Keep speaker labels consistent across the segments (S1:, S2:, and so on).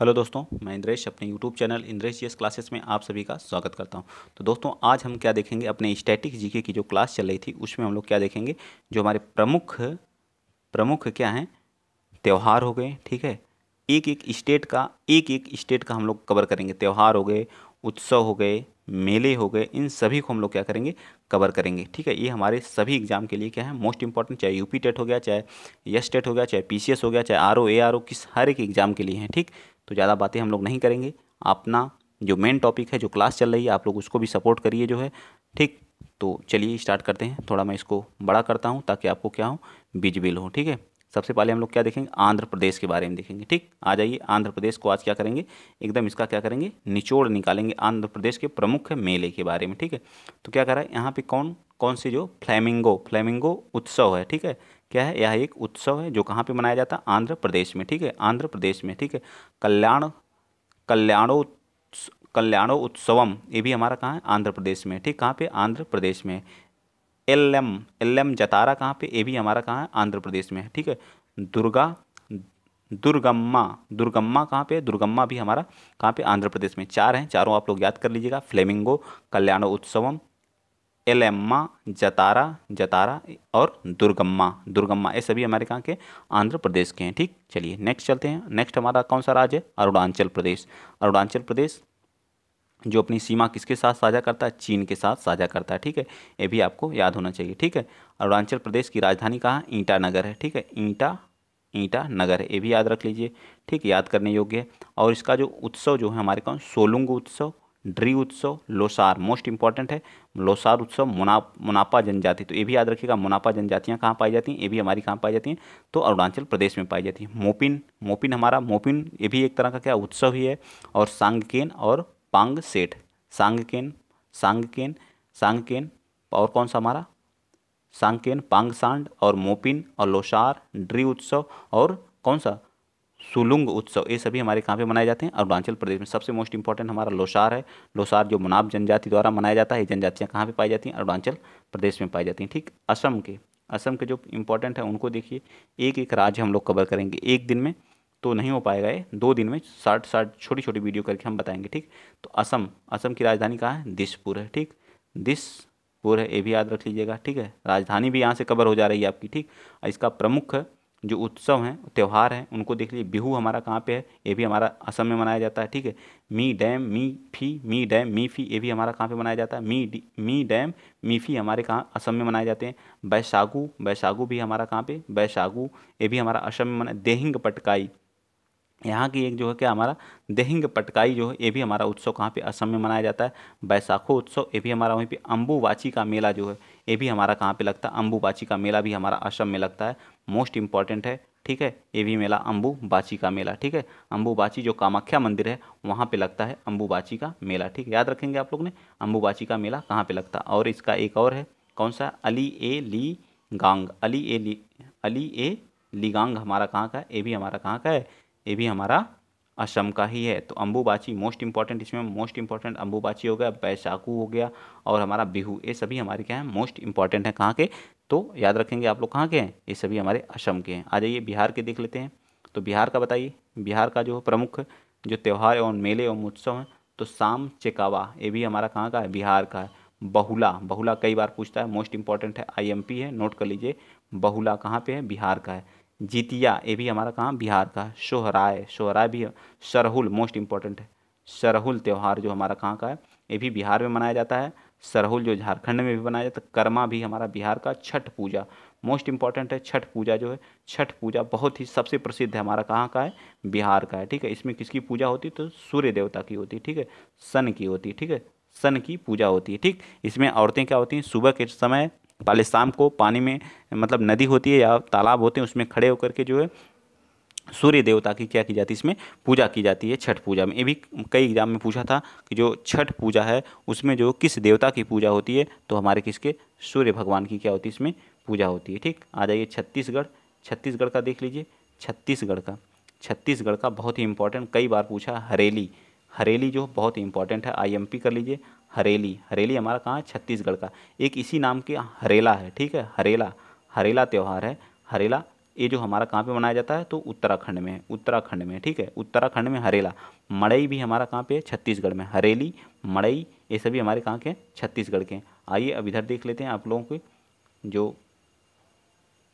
S1: hello दोस्तों मैं इंद्रेश अपने YouTube channel Indresh ji classes में आप सभी का स्वागत करता हूं तो दोस्तों आज हम क्या देखेंगे अपने स्टैटिक जीके की जो क्लास चल रही थी उसमें हम लोग क्या देखेंगे जो हमारे प्रमुख प्रमुख क्या हैं त्यौहार हो गए ठीक है एक एक स्टेट का एक एक स्टेट का हम लोग कवर करेंगे त्यौहार हो गए उत्सव हो गए मेले हो गए इन सभी को हम लोग क्या करेंगे कवर करेंगे ठीक है ये हमारे सभी एग्जाम के लिए क्या है मोस्ट इंपॉर्टेंट चाहे यूपी टेट हो गया चाहे यस टेट हो गया चाहे पीसीएस हो गया चाहे R O A R O किस हर एक एग्जाम के लिए हैं ठीक तो ज़्यादा बातें हम लोग नहीं करेंगे अपना जो मेन टॉपिक है जो क्लास चल रही है आप लोग उसको भी सपोर्ट करिए जो है ठीक तो चलिए स्टार्ट करते हैं थोड़ा मैं इसको बड़ा करता हूँ ताकि आपको क्या हो बिजबिल हो ठीक है सबसे पहले हम लोग क्या देखेंगे आंध्र प्रदेश के बारे में देखेंगे ठीक आ जाइए आंध्र प्रदेश को आज क्या करेंगे एकदम इसका क्या करेंगे निचोड़ निकालेंगे आंध्र प्रदेश के प्रमुख मेले के बारे में ठीक है तो क्या करा है यहाँ पे कौन कौन से जो फ्लैमिंगो फ्लैमिंगो उत्सव है ठीक है क्या है यह एक उत्सव है जो कहाँ पे मनाया जाता है आंध्र प्रदेश में ठीक है आंध्र प्रदेश में ठीक है कल्याण कल्याणो कल्याणो उत्सवम ये भी हमारा कहाँ है आंध्र प्रदेश में ठीक कहाँ पे आंध्र प्रदेश में एल एम एल एम जतारा कहाँ पे ये भी हमारा कहाँ है आंध्र प्रदेश में ठीक है दुर्गा दुर्गम्मा दुर्गम्मा कहाँ पे दुर्गम्मा भी हमारा कहाँ पे आंध्र प्रदेश में चार हैं चारों आप लोग याद कर लीजिएगा फ्लेमिंगो कल्याणो उत्सवम एलेम्मा जतारा जतारा और दुर्गम्मा दुर्गम्मा ये सभी हमारे कहाँ के आंध्र प्रदेश के हैं ठीक चलिए नेक्स्ट चलते हैं नेक्स्ट हमारा कौन सा राज्य है अरुणाचल प्रदेश अरुणाचल प्रदेश जो अपनी सीमा किसके साथ साझा करता है चीन के साथ साझा करता है ठीक है ये भी आपको याद होना चाहिए ठीक है अरुणाचल प्रदेश की राजधानी कहाँ ईटानगर है ठीक है ईटा ईटा नगर है ये भी याद रख लीजिए ठीक याद करने योग्य है और इसका जो उत्सव जो है हमारे कौन सोलुंग उत्सव ड्री उत्सव लोसार मोस्ट इंपॉर्टेंट है लोसार उत्सव मुना मुनापा जनजाति तो ये भी याद रखिएगा मुनापा जनजातियाँ कहाँ पाई जाती हैं ये भी हमारी कहाँ पाई जाती हैं तो अरुणाचल प्रदेश में पाई जाती हैं मोपिन मोपिन हमारा मोपिन ये भी एक तरह का क्या उत्सव ही है और सांगकेन और पांग सेठ सांगकेन सांगकेन सांगकेन और कौन सा हमारा सांगकेन पांगसांड और मोपिन और लोसार ड्री उत्सव और कौन सा सुलुंग उत्सव ये सभी हमारे कहाँ पे मनाए जाते हैं अरुणाचल प्रदेश में सबसे मोस्ट इंपॉर्टेंट हमारा लोसार है लोसार जो मुनाब जनजाति द्वारा मनाया जाता है जनजातियाँ कहाँ पे पाई जाती हैं अरुणाचल प्रदेश में पाई जाती हैं ठीक असम के असम के जो इंपॉर्टेंट है उनको देखिए एक एक राज्य हम लोग कवर करेंगे एक दिन में तो नहीं हो पाएगा ये दो दिन में साठ साठ छोटी छोटी वीडियो करके हम बताएंगे ठीक तो असम असम की राजधानी कहाँ है दिसपुर है ठीक दिसपुर है ये भी याद रख लीजिएगा ठीक है राजधानी भी यहाँ से कवर हो जा रही है आपकी ठीक इसका प्रमुख जो उत्सव हैं त्यौहार हैं उनको देख लीजिए बिहू हमारा कहाँ पे है ये भी हमारा असम में मनाया जाता है ठीक है मी डैम मी फी मी डैम मी फी ये भी हमारा कहाँ पे मनाया जाता है मी मी डैम मी फी हमारे कहाँ असम में मनाए जाते हैं बैसागु बैसागु भी हमारा कहाँ पे बैसागु ये भी हमारा असम में मना देहिंग पटकाई यहाँ की एक जो है क्या हमारा देहिंग पटकाई जो है ये भी हमारा उत्सव कहाँ पे असम में मनाया जाता है बैसाखो उत्सव ये भी हमारा वहीं पे अम्बुवाची का मेला जो है ये भी हमारा कहाँ पे लगता है अम्बुबाची का मेला भी हमारा असम में लगता है मोस्ट इंपॉर्टेंट है ठीक है ये भी मेला अम्बुबाची का मेला ठीक है अम्बुबाची जो कामाख्या मंदिर है वहाँ पर लगता है अम्बुबाची का मेला ठीक है याद रखेंगे आप लोग ने अम्बुबाची का मेला कहाँ पर लगता है और इसका एक और है कौन सा अली ए ली गांग अली ए ली अली ए लीगांग हमारा कहाँ का है ये भी हमारा कहाँ का है ये भी हमारा असम का ही है तो अम्बुबाची मोस्ट इम्पॉर्टेंट इसमें मोस्ट इम्पॉर्टेंट अम्बुबाची हो गया बैसाखू हो गया और हमारा बिहू ये सभी हमारे क्या है मोस्ट इम्पॉर्टेंट है कहाँ के तो याद रखेंगे आप लोग कहाँ के हैं ये सभी हमारे असम के हैं आ जाइए बिहार के देख लेते हैं तो बिहार का बताइए बिहार का जो प्रमुख जो त्यौहार एवं मेले एवं उत्सव हैं तो शाम चेकावा ये भी हमारा कहाँ का है बिहार का है बहुला बहुला कई बार पूछता है मोस्ट इम्पॉर्टेंट है आई है नोट कर लीजिए बहुला कहाँ पे है बिहार का है जीतिया ये भी हमारा कहाँ बिहार का शोहराय शोहराय भी सरहुल मोस्ट इम्पॉर्टेंट है सरहुल त्यौहार जो हमारा कहाँ का है ये भी बिहार में मनाया जाता है सरहुल जो झारखंड में भी मनाया जाता है कर्मा भी हमारा बिहार का छठ पूजा मोस्ट इम्पॉर्टेंट है छठ पूजा जो है छठ पूजा बहुत ही सबसे प्रसिद्ध है हमारा कहाँ का है बिहार का है ठीक है इसमें किसकी पूजा होती है तो सूर्य देवता की होती है ठीक है सन की होती है ठीक है सन की पूजा होती है ठीक इसमें औरतें क्या होती हैं सुबह के समय पहले शाम को पानी में मतलब नदी होती है या तालाब होते हैं उसमें खड़े होकर के जो है सूर्य देवता की क्या की जाती है इसमें पूजा की जाती है छठ पूजा में ये भी कई एग्जाम में पूछा था कि जो छठ पूजा है उसमें जो किस देवता की पूजा होती है तो हमारे किसके सूर्य भगवान की क्या होती है इसमें पूजा होती है ठीक आ जाइए छत्तीसगढ़ छत्तीसगढ़ का देख लीजिए छत्तीसगढ़ का छत्तीसगढ़ का बहुत ही इंपॉर्टेंट कई बार पूछा हरेली हरेली जो बहुत इंपॉर्टेंट है आई कर लीजिए हरेली हरेली हमारा कहाँ है छत्तीसगढ़ का एक इसी नाम के हरेला है ठीक है हरेला हरेला त्यौहार है हरेला ये जो हमारा कहाँ पे मनाया जाता है तो उत्तराखंड में है उत्तराखंड में ठीक है उत्तराखंड में हरेला मड़ई भी हमारा कहाँ पे है छत्तीसगढ़ में हरेली मड़ई ये सभी हमारे कहाँ के हैं छत्तीसगढ़ के हैं आइए अब इधर देख लेते हैं आप लोगों के जो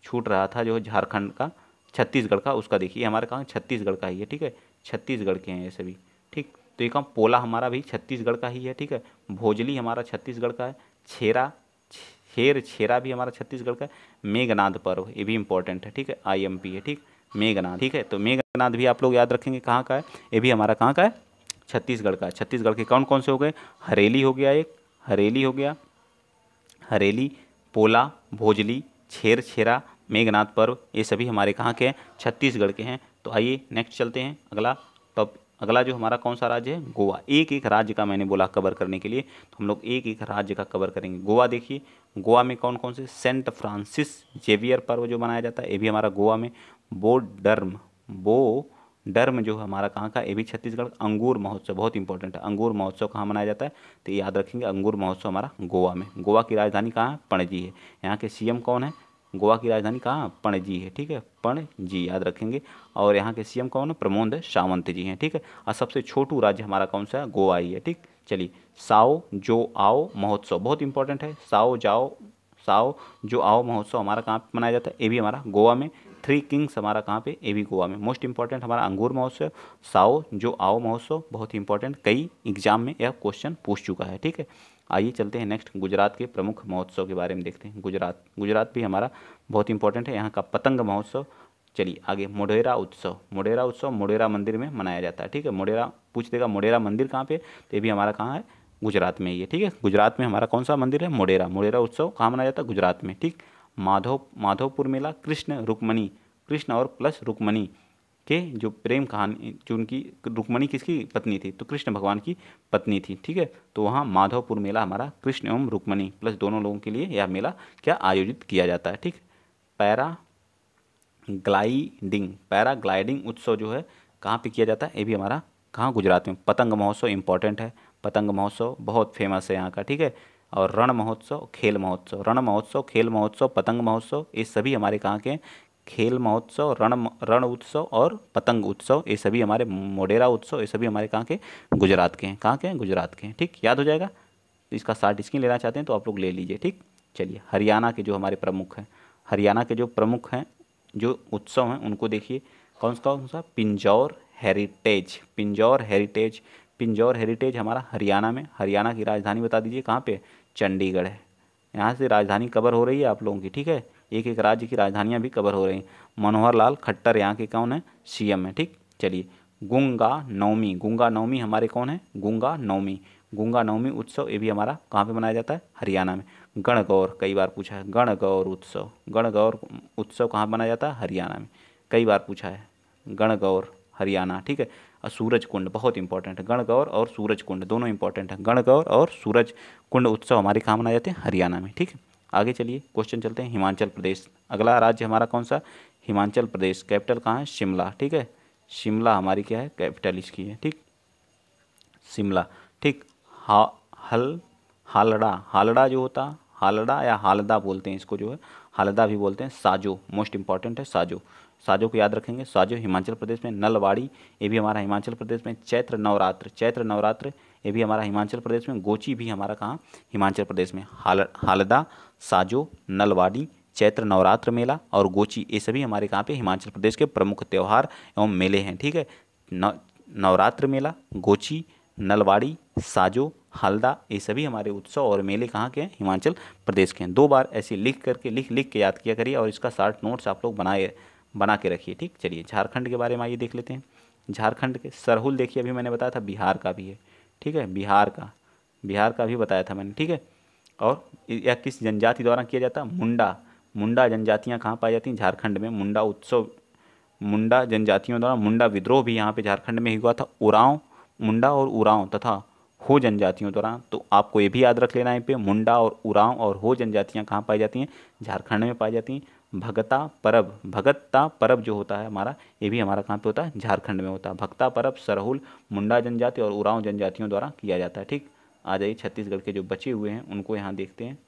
S1: छूट रहा था जो झारखंड का छत्तीसगढ़ का उसका देखिए हमारे कहाँ छत्तीसगढ़ का ही है ठीक है छत्तीसगढ़ के हैं ये सभी ठीक तो एक पोला हमारा भी छत्तीसगढ़ का ही है ठीक है भोजली हमारा छत्तीसगढ़ का है छेरा छेर छेरा भी हमारा छत्तीसगढ़ का है मेघनाद पर्व ये भी इंपॉर्टेंट है ठीक है आईएमपी है ठीक मेघनाद ठीक है तो मेघनाद भी आप लोग याद रखेंगे कहाँ का है ये भी हमारा कहाँ का है छत्तीसगढ़ का छत्तीसगढ़ के कौन कौन से हो गए हरेली हो गया एक हरेली हो गया हरेली पोला भोजली छेर छेरा मेघनाथ पर्व ये सभी हमारे कहाँ के हैं छत्तीसगढ़ के हैं तो आइए नेक्स्ट चलते हैं अगला अगला जो हमारा कौन सा राज्य है गोवा एक एक राज्य का मैंने बोला कवर करने के लिए तो हम लोग एक एक राज्य का कवर करेंगे गोवा देखिए गोवा में कौन कौन से सेंट फ्रांसिस जेवियर पर्व जो मनाया जाता है ये भी हमारा गोवा में बो डर्म बो डर्म जो हमारा कहाँ का ये भी छत्तीसगढ़ अंगूर महोत्सव बहुत इंपॉर्टेंट है अंगूर महोत्सव कहाँ मनाया जाता है तो याद रखेंगे अंगूर महोत्सव हमारा गोवा में गोवा की राजधानी कहाँ है पणजी है यहाँ के सीएम कौन है गोवा की राजधानी कहाँ पणजी है ठीक है पणजी याद रखेंगे और यहाँ के सीएम कौन है प्रमोद सावंत जी हैं ठीक है और सबसे छोटू राज्य हमारा कौन सा है गोवा ही है ठीक चलिए साओ जो आओ महोत्सव बहुत इंपॉर्टेंट है साओ जाओ साओ जो आओ महोत्सव हमारा कहाँ पर मनाया जाता है ये भी हमारा गोवा में थ्री किंग्स हमारा कहाँ पे ये भी गोवा में मोस्ट इंपॉर्टेंट हमारा अंगूर महोत्सव साओ जो आओ महोत्सव बहुत ही इंपॉर्टेंट कई एग्जाम में यह क्वेश्चन पूछ चुका है ठीक है आइए चलते हैं नेक्स्ट गुजरात के प्रमुख महोत्सव के बारे में देखते हैं गुजरात गुजरात भी हमारा बहुत इंपॉर्टेंट है यहाँ का पतंग महोत्सव चलिए आगे मोढेरा उत्सव मोढेरा उत्सव मोढेरा मंदिर में मनाया जाता है ठीक है मोढेरा पूछ देगा मोढेरा मंदिर कहाँ पे तो ये भी हमारा कहाँ है गुजरात में ही है ठीक है गुजरात में हमारा कौन सा मंदिर है मोढेरा मोढेरा उत्सव कहाँ मनाया जाता है गुजरात में ठीक माधव माधोपुर मेला कृष्ण रुक्मणी कृष्ण और प्लस रुक्मणी के जो प्रेम कहानी जो उनकी रुक्मणी किसकी पत्नी थी तो कृष्ण भगवान की पत्नी थी ठीक है तो वहाँ माधवपुर मेला हमारा कृष्ण एवं रुक्मणी प्लस दोनों लोगों के लिए यह मेला क्या आयोजित किया जाता है ठीक पैरा ग्लाइडिंग पैरा ग्लाइडिंग उत्सव जो है कहाँ पे किया जाता है ये भी हमारा कहाँ गुजरात में पतंग महोत्सव इम्पॉर्टेंट है पतंग महोत्सव बहुत फेमस है यहाँ का ठीक है और रण महोत्सव खेल महोत्सव रण महोत्सव खेल महोत्सव पतंग महोत्सव ये सभी हमारे कहाँ के खेल महोत्सव रण रण उत्सव और पतंग उत्सव ये सभी हमारे मोडेरा उत्सव ये सभी हमारे कहाँ के गुजरात के हैं कहाँ के हैं गुजरात के हैं ठीक याद हो जाएगा तो इसका साठ स्क्रीन लेना चाहते हैं तो आप लोग ले लीजिए ठीक चलिए हरियाणा के जो हमारे प्रमुख हैं हरियाणा के जो प्रमुख हैं जो उत्सव हैं उनको देखिए कौन सा कौन सा Pinjore heritage Pinjore heritage Pinjore heritage हमारा हरियाणा में हरियाणा की राजधानी बता दीजिए कहाँ पे चंडीगढ़ है यहाँ से राजधानी कवर हो रही है आप लोगों की ठीक है एक एक राज्य की राजधानियाँ भी कवर हो रही हैं मनोहर लाल खट्टर यहाँ के कौन है एम है ठीक चलिए गुंगा नवमी गुंगा नवमी हमारे कौन है गुंगा नवमी गुंगा नवमी उत्सव ये भी हमारा कहाँ पे मनाया जाता है हरियाणा में गणगौर कई बार पूछा है गणगौर उत्सव गणगौर उत्सव कहाँ मनाया जाता है हरियाणा में कई बार पूछा है गणगौर हरियाणा ठीक है और सूरज कुंड बहुत इंपॉर्टेंट है गणगौर और सूरज कुंड दोनों इंपॉर्टेंट है गणगौर और सूरज कुंड उत्सव हमारे कहाँ मनाए जाते हैं हरियाणा में ठीक है आगे चलिए क्वेश्चन चलते हैं हिमाचल प्रदेश अगला राज्य हमारा कौन सा हिमाचल प्रदेश कैपिटल कहाँ है शिमला ठीक है शिमला हमारी क्या है कैपिटल इसकी है ठीक शिमला ठीक हा हल हालड़ा हालड़ा जो होता हालड़ा या हालदा बोलते हैं इसको जो है हालदा भी बोलते हैं साजो मोस्ट इंपॉर्टेंट है साजो साजो को याद रखेंगे साजो हिमाचल प्रदेश में नलवाड़ी ये भी हमारा हिमाचल प्रदेश में चैत्र नवरात्र चैत्र नवरात्र ये भी हमारा हिमाचल प्रदेश में गोची भी हमारा कहाँ हिमाचल प्रदेश में हाल हालदा साजो नलवाड़ी चैत्र नवरात्र मेला और गोची ये सभी हमारे कहाँ पे हिमाचल प्रदेश के प्रमुख त्यौहार एवं मेले हैं ठीक है नवरात्र मेला गोची नलवाड़ी साजो हल्दा ये सभी हमारे उत्सव और मेले कहाँ के हैं हिमाचल प्रदेश के हैं दो बार ऐसे लिख करके लिख लिख के याद किया करिए और इसका शार्ट नोट्स आप लोग बनाए बना के रखिए ठीक चलिए झारखंड के बारे में आइए देख लेते हैं झारखंड के सरहुल देखिए अभी मैंने बताया था बिहार का भी है ठीक है बिहार का बिहार का भी बताया था मैंने ठीक है और यह किस जनजाति द्वारा किया जाता मुंडा मुंडा जनजातियाँ कहाँ पाई जाती हैं झारखंड में मुंडा उत्सव मुंडा जनजातियों द्वारा मुंडा विद्रोह भी यहाँ पे झारखंड में ही हुआ था उरांव मुंडा और उरांव तथा हो जनजातियों द्वारा तो आपको ये भी याद रख लेना है पे मुंडा और उरांव और हो जनजातियाँ कहाँ पाई जाती हैं झारखंड में पाई जाती हैं भगता परब भगतता परब जो होता है हमारा ये भी हमारा कहाँ पे होता है झारखंड में होता है भक्ता परब सरहुल मुंडा जनजाति और उरांव जनजातियों द्वारा किया जाता है ठीक आ जाइए छत्तीसगढ़ के जो बचे हुए हैं उनको यहाँ देखते हैं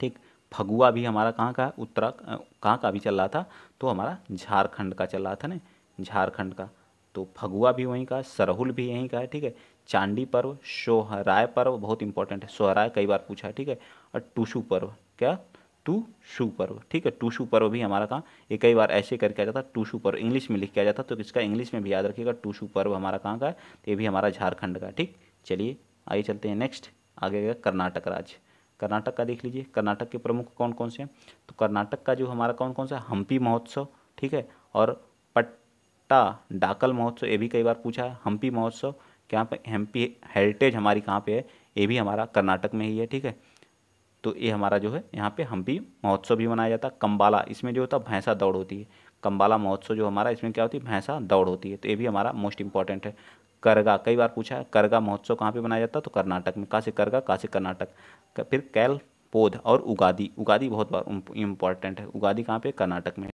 S1: ठीक फगुआ भी हमारा कहाँ का उत्तरा कहाँ का भी चल रहा था तो हमारा झारखंड का चल रहा था न झारखंड का तो फगुआ भी वहीं का सरहुल भी यहीं का है ठीक है चांडी पर्व सोहराय पर्व बहुत इंपॉर्टेंट है सोहराय कई बार पूछा है ठीक है और टूसू पर्व क्या टू शू पर्व ठीक है टू शू पर्व भी हमारा कहाँ ये कई बार ऐसे करके आ जाता टू शू पर्व इंग्लिश में लिख के आ जाता तो इसका इंग्लिश में भी याद रखिएगा टू शू पर्व हमारा कहाँ का है तो ये भी हमारा झारखंड का ठीक चलिए आइए चलते हैं नेक्स्ट आगे गया कर्नाटक राज्य कर्नाटक का देख लीजिए कर्नाटक के प्रमुख कौन कौन से हैं तो कर्नाटक का जो हमारा कौन कौन सा हम्पी महोत्सव ठीक है और पट्टा डाकल महोत्सव ये भी कई बार पूछा है हम्पी महोत्सव क्या पे हम्पी हेरिटेज हमारी कहाँ पे है ये भी हमारा कर्नाटक में ही है ठीक है तो ये हमारा जो है यहाँ पे भी महोत्सव भी मनाया जाता है कम्बाला इसमें जो होता है भैंसा दौड़ होती है कम्बाला महोत्सव जो हमारा इसमें क्या होती है भैंसा दौड़ होती है तो ये भी हमारा मोस्ट इंपॉर्टेंट है करगा कई बार पूछा है करगा महोत्सव कहाँ पे मनाया जाता है तो कर्नाटक में कहाँ से करगा कहाँ से कर्नाटक फिर कैल पोध और उगादी उगादी बहुत बार इम्पॉर्टेंट है उगादी कहाँ पे कर्नाटक में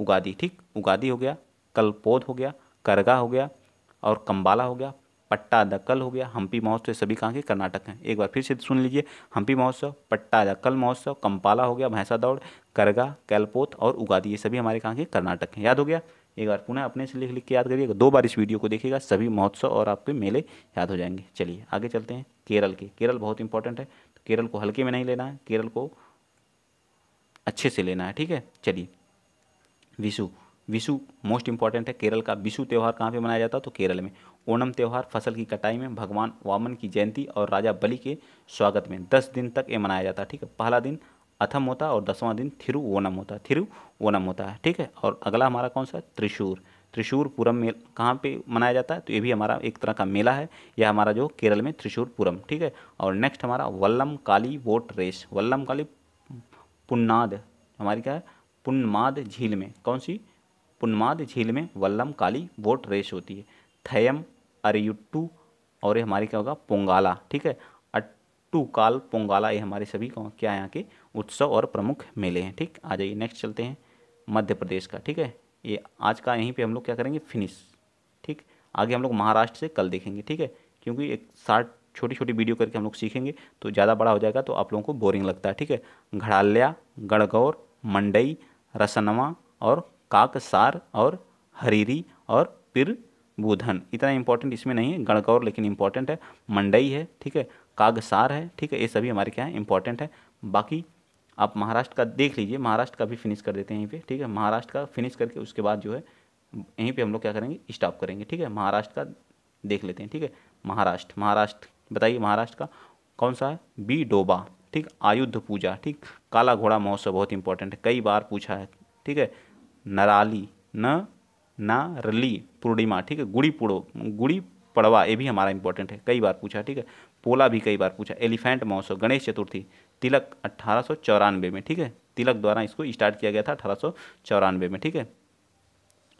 S1: उगादी ठीक उगादी हो गया कल पौध हो गया करगा हो गया और कम्बाला हो गया पट्टा दक्कल हो गया हम्पी महोत्सव सभी कहाँ के कर्नाटक हैं एक बार फिर से सुन लीजिए हम्पी महोत्सव पट्टा दक्कल महोत्सव कंपाला हो गया भैंसा दौड़ करगा कैलपोत और उगादी ये सभी हमारे कहाँ के कर्नाटक हैं याद हो गया एक बार पुनः अपने से लिख लिख के याद करिएगा दो बार इस वीडियो को देखिएगा सभी महोत्सव और आपके मेले याद हो जाएंगे चलिए आगे चलते हैं केरल के केरल बहुत इंपॉर्टेंट है तो केरल को हल्के में नहीं लेना है केरल को अच्छे से लेना है ठीक है चलिए विशु विशु मोस्ट इंपॉर्टेंट है केरल का विशु त्यौहार कहाँ पे मनाया जाता है तो केरल में ओणम त्यौहार फसल की कटाई में भगवान वामन की जयंती और राजा बलि के स्वागत में दस दिन तक ये मनाया जाता है ठीक है पहला दिन अथम होता है और दसवां दिन थिरु ओणम होता है थिरु ओणम होता है ठीक है और अगला हमारा कौन सा त्रिशूर त्रिशूर पूरम मेल कहाँ पे मनाया जाता है तो ये भी हमारा एक तरह का मेला है यह हमारा जो केरल में त्रिशूर पूरम ठीक है और नेक्स्ट हमारा वल्लम काली बोट रेस वल्लम काली पुन्नाद हमारी क्या है पुन्माद झील में कौन सी पुन्माद झील में वल्लम काली बोट रेस होती है थयम अरयुट्टू और ये हमारे क्या होगा पोंगाला ठीक है अट्टू काल पोंगाला ये हमारे सभी क्या यहाँ के उत्सव और प्रमुख मेले हैं ठीक आ जाइए नेक्स्ट चलते हैं मध्य प्रदेश का ठीक है ये आज का यहीं पे हम लोग क्या करेंगे फिनिश ठीक आगे हम लोग महाराष्ट्र से कल देखेंगे ठीक है क्योंकि एक साठ छोटी छोटी वीडियो करके हम लोग सीखेंगे तो ज़्यादा बड़ा हो जाएगा तो आप लोगों को बोरिंग लगता है ठीक है घड़ाल्या गढ़गौर मंडई रसनवा और काकसार और हरीरी और पिर बुधन इतना इंपॉर्टेंट इसमें नहीं है गणकौर लेकिन इंपॉर्टेंट है मंडई है ठीक है कागसार है ठीक है ये सभी हमारे क्या है इंपॉर्टेंट है बाकी आप महाराष्ट्र का देख लीजिए महाराष्ट्र का भी फिनिश कर देते हैं यहीं पे ठीक है महाराष्ट्र का फिनिश करके उसके बाद जो है यहीं पे हम लोग क्या करेंगे स्टॉप करेंगे ठीक है महाराष्ट्र का देख लेते हैं ठीक है महाराष्ट्र महाराष्ट्र बताइए महाराष्ट्र का कौन सा है बी डोबा ठीक आयुध पूजा ठीक काला घोड़ा महोत्सव बहुत इंपॉर्टेंट है कई बार पूछा है ठीक है नराली न ना रली पूर्णिमा ठीक है गुड़ी पुड़ो गुड़ी पड़वा ये भी हमारा इंपॉर्टेंट है कई बार पूछा ठीक है पोला भी कई बार पूछा एलिफेंट महोत्सव गणेश चतुर्थी तिलक अट्ठारह में ठीक है तिलक द्वारा इसको स्टार्ट किया गया था अठारह में ठीक है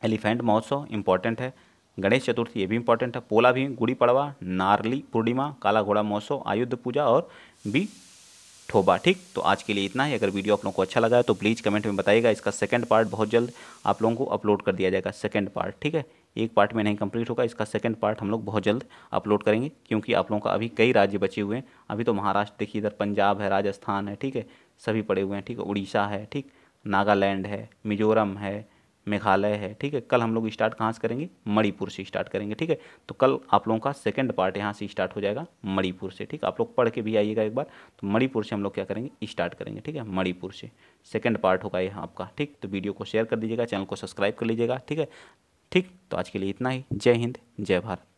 S1: एलिफेंट महोत्सव इंपॉर्टेंट है गणेश चतुर्थी ये भी इंपॉर्टेंट है पोला भी गुड़ी पड़वा नारली पूर्णिमा काला घोड़ा महोत्सव आयुध पूजा और बी ठोबा ठीक तो आज के लिए इतना ही अगर वीडियो आप लोगों को अच्छा लगा है तो प्लीज़ कमेंट में बताइएगा इसका सेकंड पार्ट बहुत जल्द आप लोगों को अपलोड कर दिया जाएगा सेकंड पार्ट ठीक है एक पार्ट में नहीं कंप्लीट होगा इसका सेकंड पार्ट हम लोग बहुत जल्द अपलोड करेंगे क्योंकि आप लोगों का अभी कई राज्य बचे हुए हैं अभी तो महाराष्ट्र देखिए इधर पंजाब है राजस्थान है ठीक है सभी पड़े हुए हैं ठीक है उड़ीसा है ठीक नागालैंड है मिजोरम है मेघालय है ठीक है कल हम लोग स्टार्ट कहाँ से करेंगे मणिपुर से स्टार्ट करेंगे ठीक है तो कल आप लोगों का सेकंड पार्ट यहाँ से स्टार्ट हो जाएगा मणिपुर से ठीक आप लोग पढ़ के भी आइएगा एक बार तो मणिपुर से हम लोग क्या करेंगे स्टार्ट करेंगे ठीक है मणिपुर से सेकेंड पार्ट होगा यहाँ आपका ठीक तो वीडियो को शेयर कर दीजिएगा चैनल को सब्सक्राइब कर लीजिएगा ठीक है ठीक तो आज के लिए इतना ही जय हिंद जय भारत